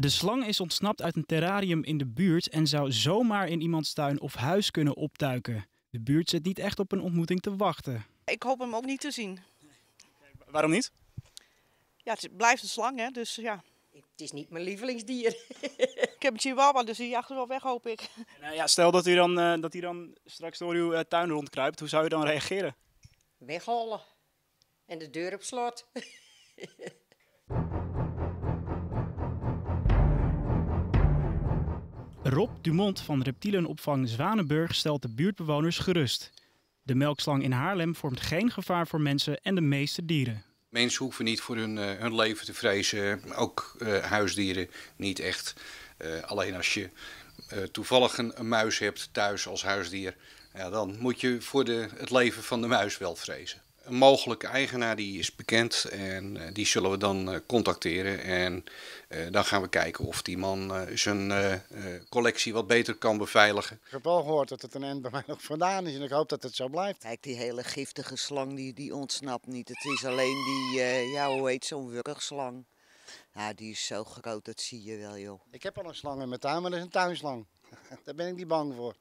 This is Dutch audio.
De slang is ontsnapt uit een terrarium in de buurt en zou zomaar in iemands tuin of huis kunnen optuiken. De buurt zit niet echt op een ontmoeting te wachten. Ik hoop hem ook niet te zien. Waarom niet? Ja, het blijft een slang, hè, dus ja. Het is niet mijn lievelingsdier. ik heb een chihuahua, dus die jagen wel weg, hoop ik. Eh, ja, stel dat u dan, eh, dat hij dan straks door uw eh, tuin rondkruipt, hoe zou u dan reageren? Weghollen. En de deur op slot. Rob Dumont van reptielenopvang Zwanenburg stelt de buurtbewoners gerust. De melkslang in Haarlem vormt geen gevaar voor mensen en de meeste dieren. Mensen hoeven niet voor hun, eh, hun leven te vrezen, ook eh, huisdieren niet echt. Eh, alleen als je toevallig een, een, muis hebt thuis als huisdier, ja, dan moet je voor de, het leven van de muis wel vrezen mogelijke eigenaar die is bekend en eh, die zullen we dan eh, contacteren. En eh, dan gaan we kijken of die man zijn collectie wat beter kan beveiligen. Ik heb wel gehoord dat het een end bij mij nog vandaan is en ik hoop dat het zo blijft. Kijk, die hele giftige slang die, die ontsnapt niet. Het is alleen die, ja hoe heet zo'n wurgslang. Ja, die is zo groot, dat zie je wel joh. Ik heb al een slang in mijn tuin, maar dat is een tuinslang. Daar ben ik niet bang voor.